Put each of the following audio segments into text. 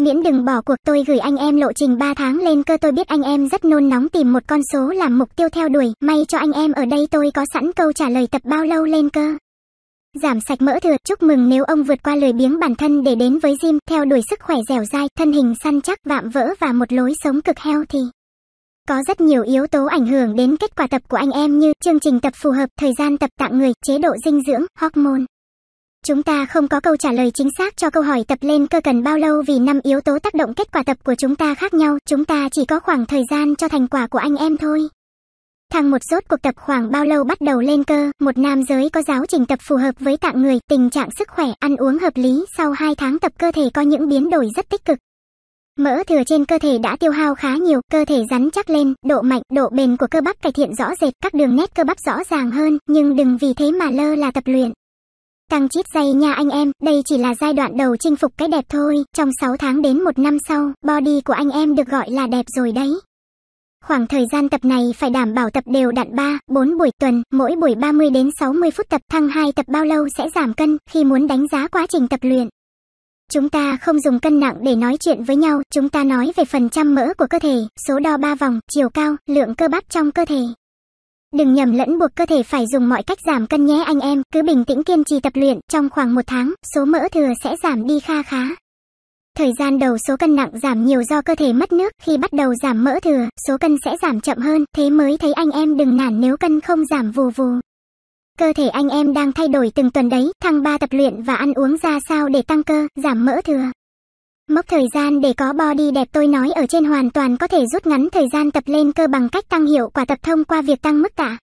miễn đừng bỏ cuộc tôi gửi anh em lộ trình 3 tháng lên cơ tôi biết anh em rất nôn nóng tìm một con số làm mục tiêu theo đuổi, may cho anh em ở đây tôi có sẵn câu trả lời tập bao lâu lên cơ. Giảm sạch mỡ thừa, chúc mừng nếu ông vượt qua lười biếng bản thân để đến với gym, theo đuổi sức khỏe dẻo dai, thân hình săn chắc, vạm vỡ và một lối sống cực heo thì Có rất nhiều yếu tố ảnh hưởng đến kết quả tập của anh em như chương trình tập phù hợp, thời gian tập tặng người, chế độ dinh dưỡng, hormone. Chúng ta không có câu trả lời chính xác cho câu hỏi tập lên cơ cần bao lâu vì năm yếu tố tác động kết quả tập của chúng ta khác nhau, chúng ta chỉ có khoảng thời gian cho thành quả của anh em thôi. Thằng một rốt cuộc tập khoảng bao lâu bắt đầu lên cơ, một nam giới có giáo trình tập phù hợp với tạng người, tình trạng sức khỏe, ăn uống hợp lý, sau 2 tháng tập cơ thể có những biến đổi rất tích cực. Mỡ thừa trên cơ thể đã tiêu hao khá nhiều, cơ thể rắn chắc lên, độ mạnh, độ bền của cơ bắp cải thiện rõ rệt, các đường nét cơ bắp rõ ràng hơn, nhưng đừng vì thế mà lơ là tập luyện. Căng chít dây nha anh em, đây chỉ là giai đoạn đầu chinh phục cái đẹp thôi, trong 6 tháng đến 1 năm sau, body của anh em được gọi là đẹp rồi đấy. Khoảng thời gian tập này phải đảm bảo tập đều đặn 3, 4 buổi tuần, mỗi buổi 30 đến 60 phút tập thăng 2 tập bao lâu sẽ giảm cân khi muốn đánh giá quá trình tập luyện. Chúng ta không dùng cân nặng để nói chuyện với nhau, chúng ta nói về phần trăm mỡ của cơ thể, số đo 3 vòng, chiều cao, lượng cơ bắp trong cơ thể. Đừng nhầm lẫn buộc cơ thể phải dùng mọi cách giảm cân nhé anh em, cứ bình tĩnh kiên trì tập luyện, trong khoảng một tháng, số mỡ thừa sẽ giảm đi kha khá. Thời gian đầu số cân nặng giảm nhiều do cơ thể mất nước, khi bắt đầu giảm mỡ thừa, số cân sẽ giảm chậm hơn, thế mới thấy anh em đừng nản nếu cân không giảm vù vù. Cơ thể anh em đang thay đổi từng tuần đấy, thăng ba tập luyện và ăn uống ra sao để tăng cơ, giảm mỡ thừa. Mốc thời gian để có body đẹp tôi nói ở trên hoàn toàn có thể rút ngắn thời gian tập lên cơ bằng cách tăng hiệu quả tập thông qua việc tăng mức tạ.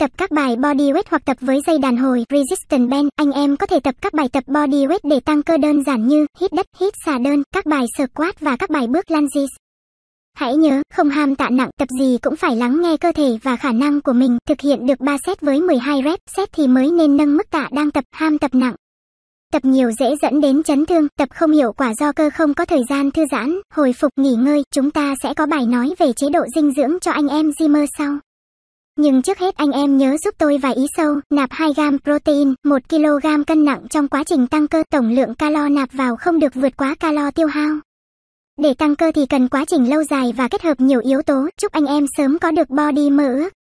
Tập các bài body weight hoặc tập với dây đàn hồi resistance band, anh em có thể tập các bài tập body weight để tăng cơ đơn giản như hít đất, hít xà đơn, các bài squat và các bài bước lunges. Hãy nhớ, không ham tạ nặng, tập gì cũng phải lắng nghe cơ thể và khả năng của mình, thực hiện được 3 set với 12 rep, set thì mới nên nâng mức tạ đang tập, ham tập nặng tập nhiều dễ dẫn đến chấn thương, tập không hiệu quả do cơ không có thời gian thư giãn, hồi phục nghỉ ngơi, chúng ta sẽ có bài nói về chế độ dinh dưỡng cho anh em Zimmer sau. Nhưng trước hết anh em nhớ giúp tôi vài ý sâu, nạp 2 gram protein, 1kg cân nặng trong quá trình tăng cơ tổng lượng calo nạp vào không được vượt quá calo tiêu hao. Để tăng cơ thì cần quá trình lâu dài và kết hợp nhiều yếu tố, chúc anh em sớm có được body mơ ước.